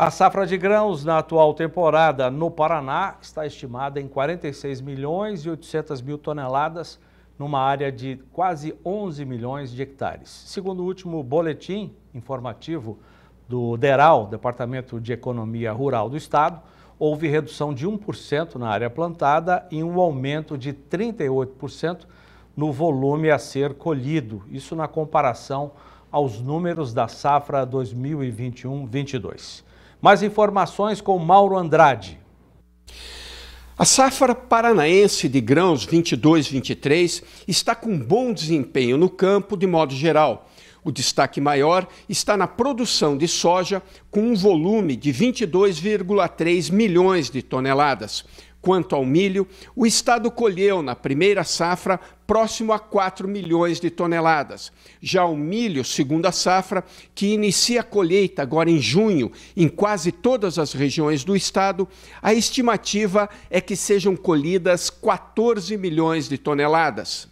A safra de grãos na atual temporada no Paraná está estimada em 46 milhões e 800 mil toneladas, numa área de quase 11 milhões de hectares. Segundo o último boletim informativo do DERAL, Departamento de Economia Rural do Estado, houve redução de 1% na área plantada e um aumento de 38% no volume a ser colhido, isso na comparação aos números da safra 2021-22. Mais informações com Mauro Andrade. A safra paranaense de grãos 22-23 está com bom desempenho no campo de modo geral. O destaque maior está na produção de soja, com um volume de 22,3 milhões de toneladas, Quanto ao milho, o Estado colheu na primeira safra próximo a 4 milhões de toneladas. Já o milho, segunda safra, que inicia a colheita agora em junho em quase todas as regiões do estado, a estimativa é que sejam colhidas 14 milhões de toneladas.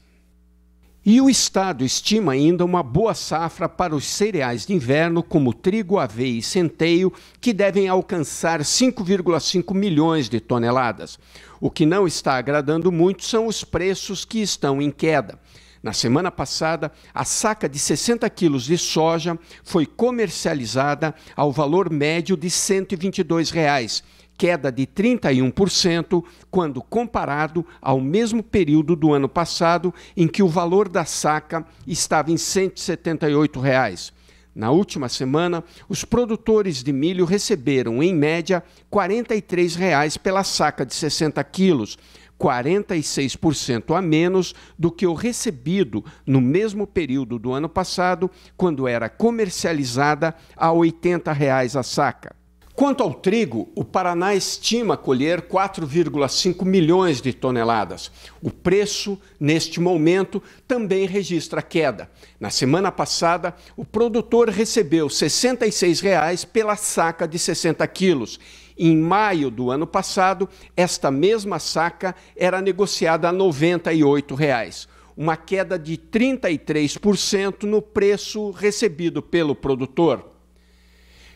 E o Estado estima ainda uma boa safra para os cereais de inverno, como trigo, aveia e centeio, que devem alcançar 5,5 milhões de toneladas. O que não está agradando muito são os preços que estão em queda. Na semana passada, a saca de 60 quilos de soja foi comercializada ao valor médio de R$ 122. Reais, queda de 31% quando comparado ao mesmo período do ano passado, em que o valor da saca estava em R$ 178. Reais. Na última semana, os produtores de milho receberam, em média, R$ 43,00 pela saca de 60 quilos, 46% a menos do que o recebido no mesmo período do ano passado, quando era comercializada a R$ 80,00 a saca. Quanto ao trigo, o Paraná estima colher 4,5 milhões de toneladas. O preço, neste momento, também registra queda. Na semana passada, o produtor recebeu R$ 66,00 pela saca de 60 quilos. Em maio do ano passado, esta mesma saca era negociada a R$ 98,00 uma queda de 33% no preço recebido pelo produtor.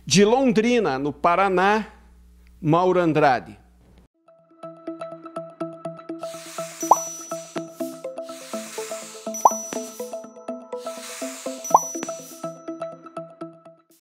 De Londrina, no Paraná, Mauro Andrade.